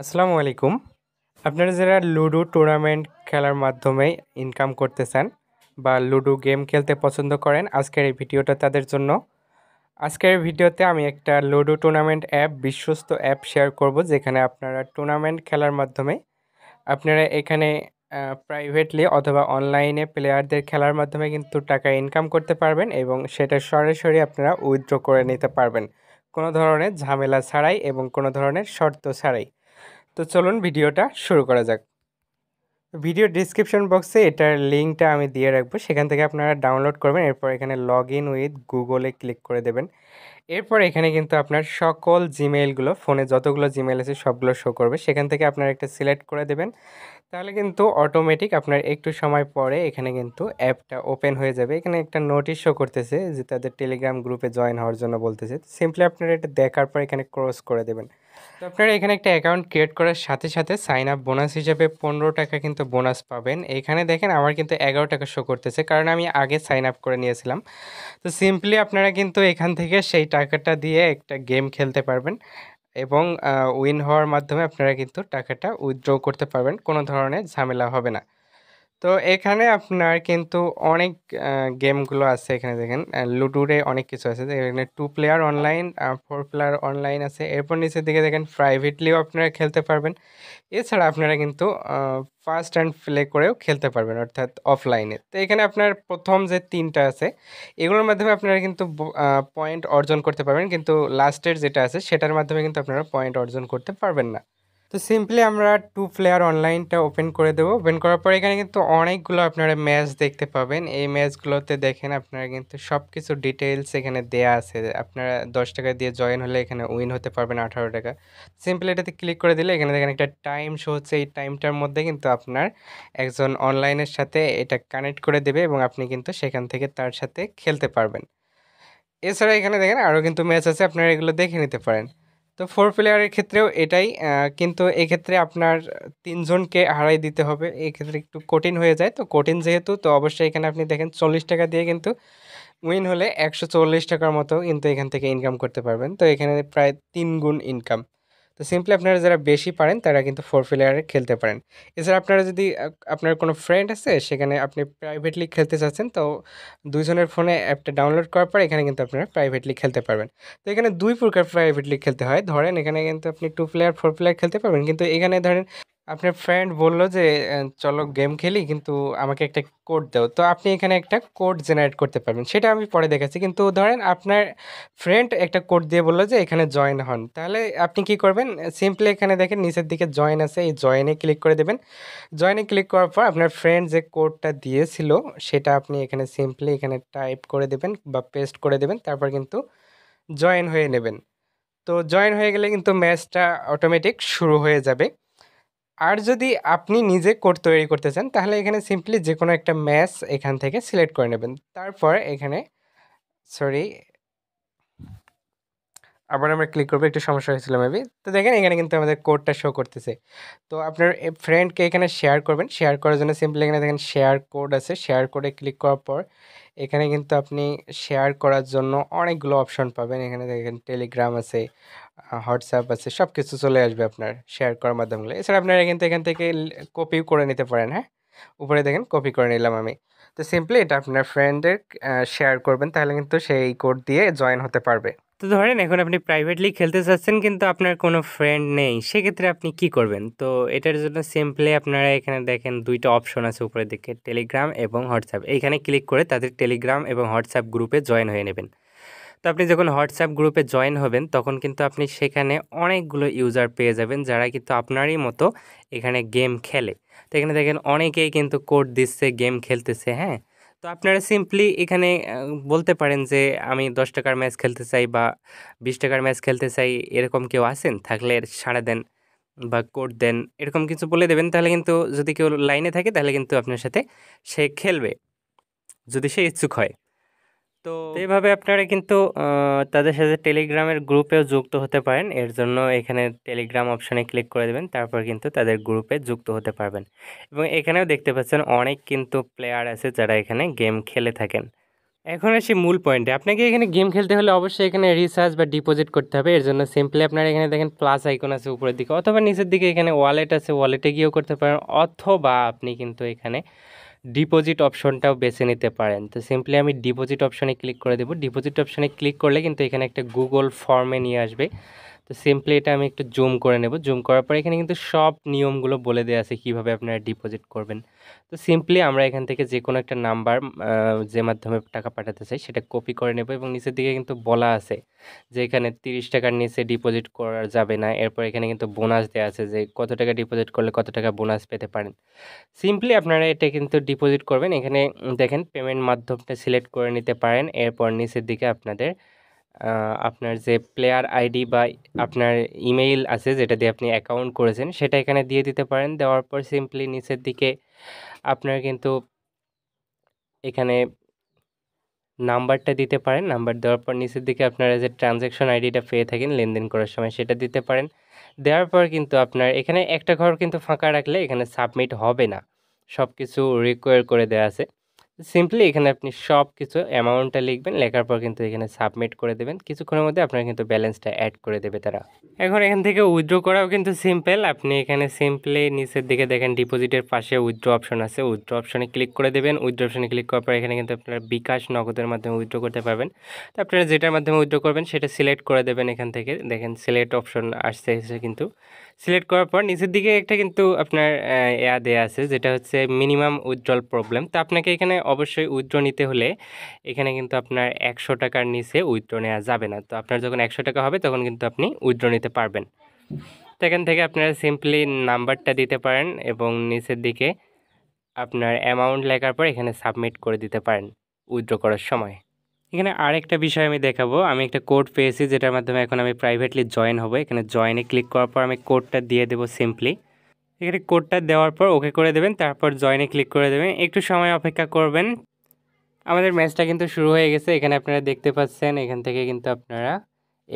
আসসালামু আলাইকুম আপনারা যারা লুডো টুর্নামেন্ট খেলার মাধ্যমে ইনকাম করতে চান বা লুডো গেম খেলতে পছন্দ করেন আজকের এই ভিডিওটা তাদের জন্য আজকের ভিডিওতে আমি একটা লুডো টুর্নামেন্ট অ্যাপ বিশ্বস্ত অ্যাপ শেয়ার করব যেখানে আপনারা টুর্নামেন্ট খেলার মাধ্যমে আপনারা এখানে প্রাইভেটলি অথবা অনলাইনে প্লেয়ারদের খেলার মাধ্যমে কিন্তু টাকা ইনকাম করতে পারবেন এবং সেটা সরাসরি আপনারা উইথড্র করে নিতে পারবেন কোনো ধরনের ঝামেলা ছাড়াই এবং কোনো ধরনের শর্ত ছাড়াই তো চলুন ভিডিওটা শুরু করা যাক ভিডিও ডিসক্রিপশন বক্সে এটার লিঙ্কটা আমি দিয়ে রাখবো সেখান থেকে আপনারা ডাউনলোড করবেন এরপর এখানে লগ ইন উইথ গুগলে ক্লিক করে দেবেন এরপর এখানে কিন্তু আপনার সকল জিমেইলগুলো ফোনে যতগুলো জিমেল আছে সবগুলো শো করবে সেখান থেকে আপনারা একটা সিলেক্ট করে দেবেন তাহলে কিন্তু অটোমেটিক আপনার একটু সময় পরে এখানে কিন্তু অ্যাপটা ওপেন হয়ে যাবে এখানে একটা নোটিশ শো করতেছে যে তাদের টেলিগ্রাম গ্রুপে জয়েন হওয়ার জন্য বলতেছে সিম্পলি আপনারা এটা দেখার পর এখানে ক্রস করে দেবেন তো আপনারা এখানে একটা অ্যাকাউন্ট ক্রিয়েট করার সাথে সাথে সাইন আপ বোনাস হিসাবে পনেরো টাকা কিন্তু বোনাস পাবেন এখানে দেখেন আমার কিন্তু এগারো টাকা শো করতেছে কারণ আমি আগে সাইন আপ করে নিয়েছিলাম তো সিম্পলি আপনারা কিন্তু এখান থেকে সেই টাকাটা দিয়ে একটা গেম খেলতে পারবেন এবং উইন হওয়ার মাধ্যমে আপনারা কিন্তু টাকাটা উইথড্র করতে পারবেন কোনো ধরনের ঝামেলা হবে না তো এখানে আপনার কিন্তু অনেক গেমগুলো আছে এখানে দেখেন লুডুরে অনেক কিছু আছে এখানে two player online four player online আছে এরপর নিচের দিকে দেখেন প্রাইভেটলিও আপনারা খেলতে পারবেন এছাড়া আপনারা কিন্তু ফার্স্ট অ্যান্ড প্লে করেও খেলতে পারবেন অর্থাৎ অফলাইনে তো এখানে আপনার প্রথম যে তিনটা আছে এগুলোর মাধ্যমে আপনারা কিন্তু পয়েন্ট অর্জন করতে পারবেন কিন্তু লাস্টের যেটা আছে সেটার মাধ্যমে কিন্তু আপনারা পয়েন্ট অর্জন করতে পারবেন না তো সিম্পলি আমরা টু প্লেয়ার অনলাইনটা ওপেন করে দেবো ওপেন করার পর এখানে কিন্তু অনেকগুলো আপনারা ম্যাচ দেখতে পাবেন এই ম্যাচগুলোতে দেখেন আপনারা কিন্তু সব কিছু ডিটেলস এখানে দেয়া আছে আপনারা দশ টাকা দিয়ে জয়েন হলে এখানে উইন হতে পারবেন আঠারো টাকা সিম্পলি এটাতে ক্লিক করে দিলে এখানে দেখেন একটা টাইম শো হচ্ছে এই টাইমটার মধ্যে কিন্তু আপনার একজন অনলাইনের সাথে এটা কানেক্ট করে দেবে এবং আপনি কিন্তু সেখান থেকে তার সাথে খেলতে পারবেন এছাড়া এখানে দেখেন আরও কিন্তু ম্যাচ আছে আপনারা এগুলো দেখে নিতে পারেন তো ফোর প্লেয়ারের ক্ষেত্রেও এটাই কিন্তু এক্ষেত্রে আপনার তিনজনকে হারাই দিতে হবে এক্ষেত্রে একটু কঠিন হয়ে যায় তো কঠিন যেহেতু তো অবশ্যই এখানে আপনি দেখেন চল্লিশ টাকা দিয়ে কিন্তু উইন হলে একশো চল্লিশ টাকার মতো কিন্তু এখান থেকে ইনকাম করতে পারবেন তো এখানে প্রায় তিন গুণ ইনকাম তো সিম্পলি আপনারা যারা বেশি পারেন তারা কিন্তু ফোর প্লেয়ারে খেলতে পারেন এছাড়া আপনারা যদি আপনার কোনো ফ্রেন্ড আছে সেখানে আপনি প্রাইভেটলি খেলতে চাচ্ছেন তো দুইজনের ফোনে অ্যাপটা ডাউনলোড করার পর এখানে কিন্তু আপনারা প্রাইভেটলি খেলতে পারবেন তো এখানে দুই প্রকার প্রাইভেটলি খেলতে হয় ধরেন এখানে কিন্তু আপনি টু প্লেয়ার ফোর প্লেয়ার খেলতে পারবেন কিন্তু এখানে ধরেন আপনার ফ্রেন্ড বললো যে চলো গেম খেলি কিন্তু আমাকে একটা কোড দাও তো আপনি এখানে একটা কোড জেনারেট করতে পারবেন সেটা আমি পরে দেখাচ্ছি কিন্তু ধরেন আপনার ফ্রেন্ড একটা কোড দিয়ে বললো যে এখানে জয়েন হন তাহলে আপনি কি করবেন সিম্পলি এখানে দেখেন নিচের দিকে জয়েন আছে এই জয়েনে ক্লিক করে দেবেন জয়েনে ক্লিক করার পর আপনার ফ্রেন্ড যে কোডটা দিয়েছিল সেটা আপনি এখানে সিম্পলি এখানে টাইপ করে দেবেন বা পেস্ট করে দেবেন তারপর কিন্তু জয়েন হয়ে নেবেন তো জয়েন হয়ে গেলে কিন্তু ম্যাচটা অটোমেটিক শুরু হয়ে যাবে আর যদি আপনি নিজে কোড তৈরি করতে চান তাহলে এখানে সিম্পলি যে কোনো একটা ম্যাথ এখান থেকে সিলেক্ট করে নেবেন তারপর এখানে সরি আবার আমরা ক্লিক করবো একটু সমস্যা হয়েছিল মেবি তো দেখেন এখানে কিন্তু আমাদের কোডটা শো করতেছে তো আপনার ফ্রেন্ডকে এখানে শেয়ার করবেন শেয়ার করার জন্য সিম্পলি এখানে দেখেন শেয়ার কোড আছে শেয়ার কোডে ক্লিক করার পর এখানে কিন্তু আপনি শেয়ার করার জন্য অনেকগুলো অপশন পাবেন এখানে দেখেন টেলিগ্রাম আছে হোয়াটসঅ্যাপ আছে সব কিছু চলে আসবে আপনার শেয়ার করার মাধ্যমগুলো এছাড়া আপনারা কিন্তু এখান থেকে কপিও করে নিতে পারেন হ্যাঁ উপরে দেখেন কপি করে নিলাম আমি তো সিম্পলি এটা আপনার ফ্রেন্ডের শেয়ার করবেন তাহলে কিন্তু সেই কোড দিয়ে জয়েন হতে পারবে তো ধরেন এখন আপনি প্রাইভেটলি খেলতে চাচ্ছেন কিন্তু আপনার কোনো ফ্রেন্ড নেই সেক্ষেত্রে আপনি কি করবেন তো এটার জন্য সিম্পলি আপনারা এখানে দেখেন দুইটা অপশন আছে উপরের দিকে টেলিগ্রাম এবং হোয়াটসঅ্যাপ এইখানে ক্লিক করে তাদের টেলিগ্রাম এবং হোয়াটসঅ্যাপ গ্রুপে জয়েন হয়ে নেবেন তো আপনি যখন হোয়াটসঅ্যাপ গ্রুপে জয়েন হবেন তখন কিন্তু আপনি সেখানে অনেকগুলো ইউজার পেয়ে যাবেন যারা কিন্তু আপনারই মতো এখানে গেম খেলে তো এখানে দেখেন অনেকেই কিন্তু কোড দিচ্ছে গেম খেলতেছে হ্যাঁ তো আপনারা সিম্পলি এখানে বলতে পারেন যে আমি দশ টাকার ম্যাচ খেলতে চাই বা বিশ টাকার ম্যাচ খেলতে চাই এরকম কেউ আছেন থাকলে সাড়া দেন বা কোড দেন এরকম কিছু বলে দেবেন তাহলে কিন্তু যদি কেউ লাইনে থাকে তাহলে কিন্তু আপনার সাথে সে খেলবে যদি সে ইচ্ছুক হয় তো এইভাবে আপনারা কিন্তু তাদের সাথে টেলিগ্রামের গ্রুপেও যুক্ত হতে পারেন এর জন্য এখানে টেলিগ্রাম অপশানে ক্লিক করে দেবেন তারপর কিন্তু তাদের গ্রুপে যুক্ত হতে পারবেন এবং এখানেও দেখতে পাচ্ছেন অনেক কিন্তু প্লেয়ার আছে যারা এখানে গেম খেলে থাকেন এখন আসি মূল পয়েন্টে আপনাকে এখানে গেম খেলতে হলে অবশ্যই এখানে রিচার্জ বা ডিপোজিট করতে হবে এর জন্য সিম্পলি আপনারা এখানে দেখেন প্লাস আইকন আছে উপরের দিকে অথবা নিচের দিকে এখানে ওয়ালেট আছে ওয়ালেটে গিয়েও করতে পারেন অথবা আপনি কিন্তু এখানে ডিপোজিট অপশনটাও বেছে নিতে পারেন তো সিম্পলি আমি ডিপোজিট অপশনে ক্লিক করে দেবো ডিপোজিট অপশনে ক্লিক করলে কিন্তু এখানে একটা গুগল ফর্মে নিয়ে আসবে তো সিম্পলি এটা আমি একটু জুম করে নেব জুম করার পর এখানে কিন্তু সব নিয়মগুলো বলে দেওয়া আছে কীভাবে আপনারা ডিপোজিট করবেন তো সিম্পলি আমরা এখান থেকে যে কোনো একটা নাম্বার যে মাধ্যমে টাকা পাঠাতে চাই সেটা কপি করে নেব এবং নিচের দিকে কিন্তু বলা আছে যে এখানে তিরিশ টাকার নিচে ডিপোজিট করা যাবে না এরপর এখানে কিন্তু বোনাস দেওয়া আছে যে কত টাকা ডিপোজিট করলে কত টাকা বোনাস পেতে পারেন সিম্পলি আপনারা এটা কিন্তু ডিপোজিট করবেন এখানে দেখেন পেমেন্ট মাধ্যমটা সিলেক্ট করে নিতে পারেন এরপর নিচের দিকে আপনাদের আপনার যে প্লেয়ার আইডি বা আপনার ইমেইল আছে যেটা দিয়ে আপনি অ্যাকাউন্ট করেছেন সেটা এখানে দিয়ে দিতে পারেন দেওয়ার পর সিম্পলি নিচের দিকে আপনার কিন্তু এখানে নাম্বারটা দিতে পারেন নাম্বার দেওয়ার পর নিচের দিকে আপনারা যে ট্রানজ্যাকশন আইডিটা পেয়ে থাকেন লেনদেন করার সময় সেটা দিতে পারেন দেওয়ার পর কিন্তু আপনার এখানে একটা ঘর কিন্তু ফাঁকা রাখলে এখানে সাবমিট হবে না সব কিছু রিকোয়ার করে দেওয়া আছে সিম্পলি এখানে আপনি সব কিছু অ্যামাউন্টটা লিখবেন লেখার পর কিন্তু এখানে সাবমিট করে দেবেন কিছুক্ষণের মধ্যে আপনার কিন্তু ব্যালেন্সটা অ্যাড করে দেবে তারা এখন এখান থেকে উইথড্র করাও কিন্তু সিম্পল আপনি এখানে সিম্পলি নিচের দিকে দেখেন ডিপোজিটের পাশে উইথড্র অপশন আছে উইথড্র অপশনে ক্লিক করে দেবেন উইথড্র অপশনে ক্লিক করার পর এখানে কিন্তু আপনারা বিকাশ নগদের মাধ্যমে উইথড্র করতে পারবেন তো আপনারা যেটার মাধ্যমে উইথড্র করবেন সেটা সিলেক্ট করে দেবেন এখান থেকে দেখেন সিলেক্ট অপশন আসছে কিন্তু সিলেক্ট করার পর নিচের দিকে একটা কিন্তু আপনার এয়া দেয়া আছে যেটা হচ্ছে মিনিমাম উইথড্রল প্রবলেম তো আপনাকে এখানে অবশ্যই উইথড্র নিতে হলে এখানে কিন্তু আপনার একশো টাকার নিচে উইথড্র নেওয়া যাবে না তো আপনার যখন একশো টাকা হবে তখন কিন্তু আপনি উইথড্র নিতে পারবেন তো এখান থেকে আপনারা সিম্পলি নাম্বারটা দিতে পারেন এবং নিচের দিকে আপনার অ্যামাউন্ট লেখার পর এখানে সাবমিট করে দিতে পারেন উইথড্র করার সময় এখানে আরেকটা বিষয় আমি দেখাবো আমি একটা কোড পেয়েছি যেটার মাধ্যমে এখন আমি প্রাইভেটলি জয়েন হবো এখানে জয়েনে ক্লিক করার পর আমি কোডটা দিয়ে দেবো সিম্পলি এখানে কোডটা দেওয়ার পর ওকে করে দেবেন তারপর জয়েনে ক্লিক করে দেবেন একটু সময় অপেক্ষা করবেন আমাদের ম্যাচটা কিন্তু শুরু হয়ে গেছে এখানে আপনারা দেখতে পাচ্ছেন এখান থেকে কিন্তু আপনারা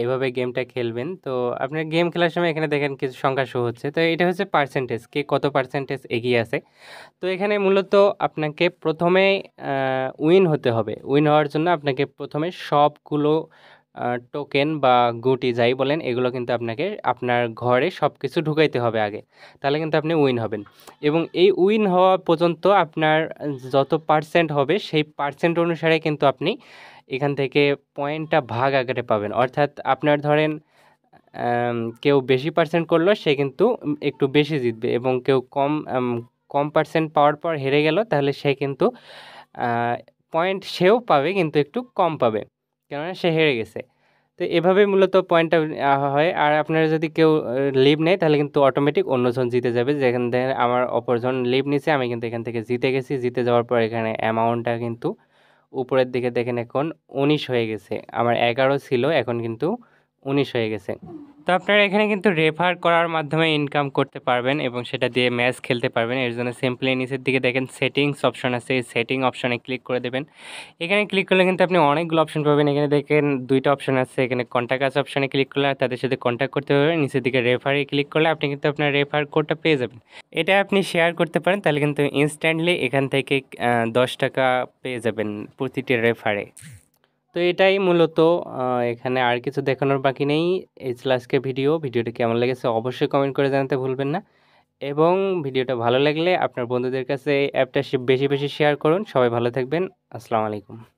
এভাবে গেমটা খেলবেন তো আপনার গেম খেলার সময় এখানে দেখেন কিছু সংখ্যা শো হচ্ছে তো এটা হচ্ছে পার্সেন্টেজ কে কত পার্সেন্টেজ এগিয়ে আছে তো এখানে মূলত আপনাকে প্রথমে উইন হতে হবে উইন হওয়ার জন্য আপনাকে প্রথমে সবগুলো টোকেন বা গুটি যাই বলেন এগুলো কিন্তু আপনাকে আপনার ঘরে সব কিছু ঢুকাইতে হবে আগে তাহলে কিন্তু আপনি উইন হবেন এবং এই উইন হওয়া পর্যন্ত আপনার যত পার্সেন্ট হবে সেই পার্সেন্ট অনুসারে কিন্তু আপনি এখান থেকে পয়েন্টটা ভাগ আকারে পাবেন অর্থাৎ আপনার ধরেন কেউ বেশি পার্সেন্ট করলো সে কিন্তু একটু বেশি জিতবে এবং কেউ কম কম পার্সেন্ট পাওয়ার পর হেরে গেল তাহলে সে কিন্তু পয়েন্ট সেও পাবে কিন্তু একটু কম পাবে কেননা সে হেরে গেছে তো এভাবে মূলত পয়েন্টটা হয় আর আপনারা যদি কেউ লিভ নেয় তাহলে কিন্তু অটোমেটিক অন্যজন জিতে যাবে যেখান থেকে আমার অপরজন লিভ নিছে আমি কিন্তু এখান থেকে জিতে গেছি জিতে যাওয়ার পর এখানে অ্যামাউন্টটা কিন্তু উপরের দিকে দেখেন এখন উনিশ হয়ে গেছে আমার এগারো ছিল এখন কিন্তু উনিশ হয়ে গেছে তো আপনারা এখানে কিন্তু রেফার করার মাধ্যমে ইনকাম করতে পারবেন এবং সেটা দিয়ে ম্যাচ খেলতে পারবেন এর জন্য সিম্পলি নিচের দিকে দেখেন সেটিংস অপশন আছে এই সেটিং অপশনে ক্লিক করে দেবেন এখানে ক্লিক করলে কিন্তু আপনি অনেকগুলো অপশন পাবেন এখানে দেখেন দুইটা অপশন আছে এখানে কন্ট্যাক্ট আছে অপশনে ক্লিক করলে তাদের সাথে কন্ট্যাক্ট করতে পারবেন নিচের দিকে রেফারে ক্লিক করলে আপনি কিন্তু আপনার রেফার কোডটা পেয়ে যাবেন এটা আপনি শেয়ার করতে পারেন তাহলে কিন্তু ইনস্ট্যান্টলি এখান থেকে দশ টাকা পেয়ে যাবেন প্রতিটি রেফারে তো এটাই মূলত এখানে আর কিছু দেখানোর বাকি নেই এই ভিডিও ভিডিওটি কেমন লেগেছে অবশ্যই কমেন্ট করে জানাতে ভুলবেন না এবং ভিডিওটা ভালো লাগলে আপনার বন্ধুদের কাছে অ্যাপটা বেশি বেশি শেয়ার করুন সবাই ভালো থাকবেন আসসালামু আলাইকুম